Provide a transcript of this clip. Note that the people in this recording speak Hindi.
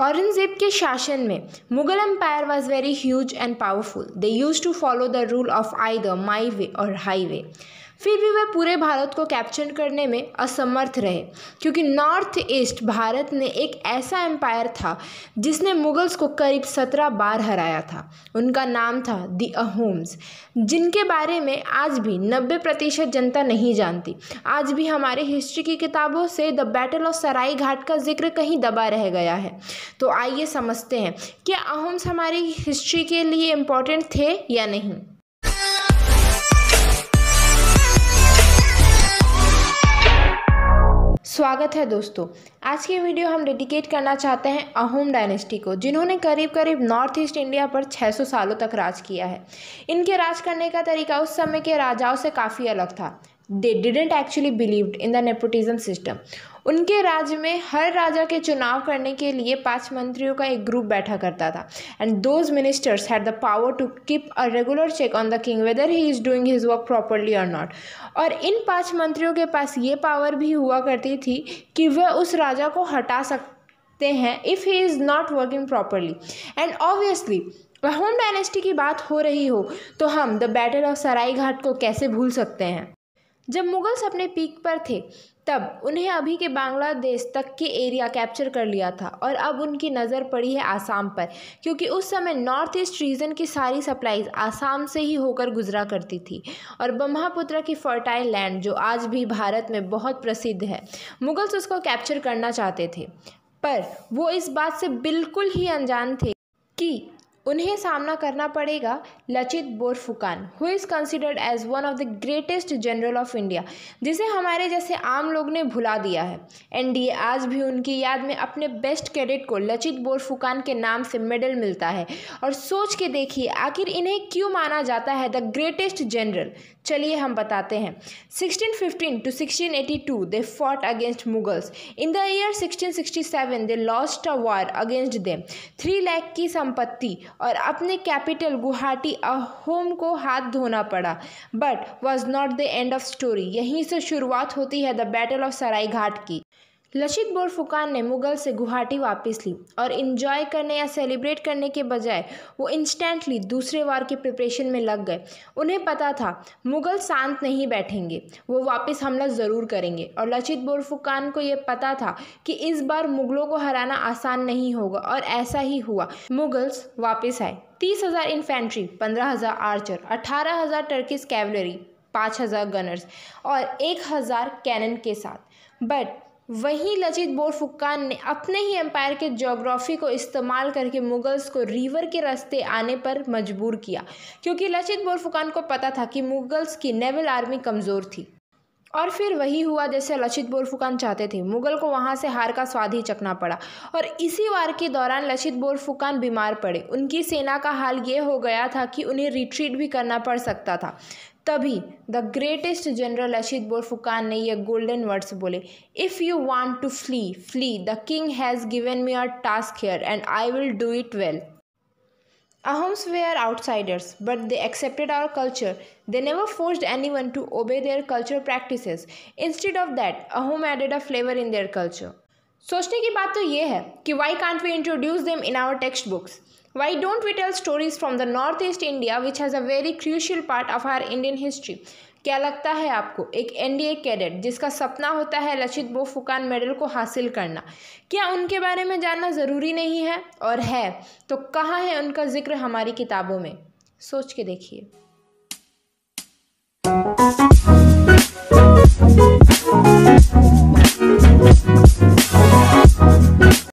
औरंगज़ेब के शासन में Mughal empire was very huge and powerful they use to follow the rule of I the my way or high वे फिर भी वे पूरे भारत को कैप्चर करने में असमर्थ रहे क्योंकि नॉर्थ ईस्ट भारत ने एक ऐसा एम्पायर था जिसने मुगल्स को करीब सत्रह बार हराया था उनका नाम था दी अहोम्स जिनके बारे में आज भी नब्बे प्रतिशत जनता नहीं जानती आज भी हमारे हिस्ट्री की किताबों से the battle of Saraighat का जिक्र कहीं दबा रह गया है तो आइए समझते हैं कि अहोम्स हमारी हिस्ट्री के लिए इम्पोर्टेंट थे या नहीं स्वागत है दोस्तों आज की वीडियो हम डेडिकेट करना चाहते हैं अहोम डायनेस्टी को जिन्होंने करीब करीब नॉर्थ ईस्ट इंडिया पर 600 सालों तक राज किया है इनके राज करने का तरीका उस समय के राजाओं से काफ़ी अलग था they didn't actually believed in the nepotism system उनके राज्य में हर राजा के चुनाव करने के लिए पांच मंत्रियों का एक ग्रुप बैठा करता था and those ministers had the power to keep a regular check on the king whether he is doing his work properly or not और इन पांच मंत्रियों के पास ये पावर भी हुआ करती थी कि वह उस राजा को हटा सकते हैं if he is not working properly and obviously वह होम डायनेस्टी की बात हो रही हो तो हम the battle of Saraighat को कैसे भूल सकते हैं जब मुगल्स अपने पीक पर थे तब उन्हें अभी के बांग्लादेश तक के एरिया कैप्चर कर लिया था और अब उनकी नज़र पड़ी है आसाम पर क्योंकि उस समय नॉर्थ ईस्ट रीजन की सारी सप्लाईज आसाम से ही होकर गुजरा करती थी और ब्रह्मापुत्र की फर्टाइल लैंड जो आज भी भारत में बहुत प्रसिद्ध है मुगल्स उसको कैप्चर करना चाहते थे पर वो इस बात से बिल्कुल ही अनजान थे कि उन्हें सामना करना पड़ेगा Lachit Borphukan who is considered as one of the greatest general of India जिसे हमारे जैसे आम लोग ने भुला दिया है एनडीए आज भी उनकी याद में अपने बेस्ट कैडेट को लचित बोरफुकान के नाम से मेडल मिलता है और सोच के देखिए आखिर इन्हें क्यों माना जाता है द ग्रेटेस्ट जनरल चलिए हम बताते हैं 1615 to 1682 eighty two they fought against Mughals in the year 1667 sixty seven they lost a war against them three lakh की संपत्ति और अपने कैपिटल गुवाहाटी अ होम को हाथ धोना पड़ा but was not the end of story यहीं से शुरुआत होती है the battle of Saraighat की लशित बोरफुकान ने मुगल से गुवाहाटी वापस ली और इन्जॉय करने या सेलिब्रेट करने के बजाय वो इंस्टेंटली दूसरे वार के प्रिपरेशन में लग गए उन्हें पता था मुगल शांत नहीं बैठेंगे वो वापस हमला ज़रूर करेंगे और लशित बोरफुकान को ये पता था कि इस बार मुगलों को हराना आसान नहीं होगा और ऐसा ही हुआ मुगल्स वापस आए तीस हज़ार इन्फेंट्री पंद्रह हज़ार आर्चर अठारह हज़ार टर्किस कैवलरी पाँच हज़ार गनर्स और एक हज़ार कैनन के साथ बट वहीं लचित बोरफुकान ने अपने ही एम्पायर के जोग्राफी को इस्तेमाल करके मुगल्स को रिवर के रास्ते आने पर मजबूर किया क्योंकि लचित बोरफुकान को पता था कि मुगल्स की नेवल आर्मी कमज़ोर थी और फिर वही हुआ जैसे लचित बोरफुकान चाहते थे मुगल को वहाँ से हार का स्वाद ही चखना पड़ा और इसी वार के दौरान लचित बोरफुकान बीमार पड़े उनकी सेना का हाल ये हो गया था कि उन्हें रिट्रीट भी करना पड़ सकता था तभी the greatest general Lachit Borphukan ने यह गोल्डन वर्ड्स बोले if you want to flee flee the king has given me a task here and I will do it well Ahoms were outsiders, but they accepted our culture. They never forced anyone to obey their cultural practices. Instead of that, Ahom added a flavor in their culture. सोचने की बात तो ये है कि why can't we introduce them in our text books Why don't we tell stories from the east India which has a very crucial part of our Indian history क्या लगता है आपको एक एन डी ए कैडेट जिसका सपना होता है लचित बोफुकान मेडल को हासिल करना क्या उनके बारे में जानना ज़रूरी नहीं है और है तो कहाँ है उनका जिक्र हमारी किताबों में सोच के देखिए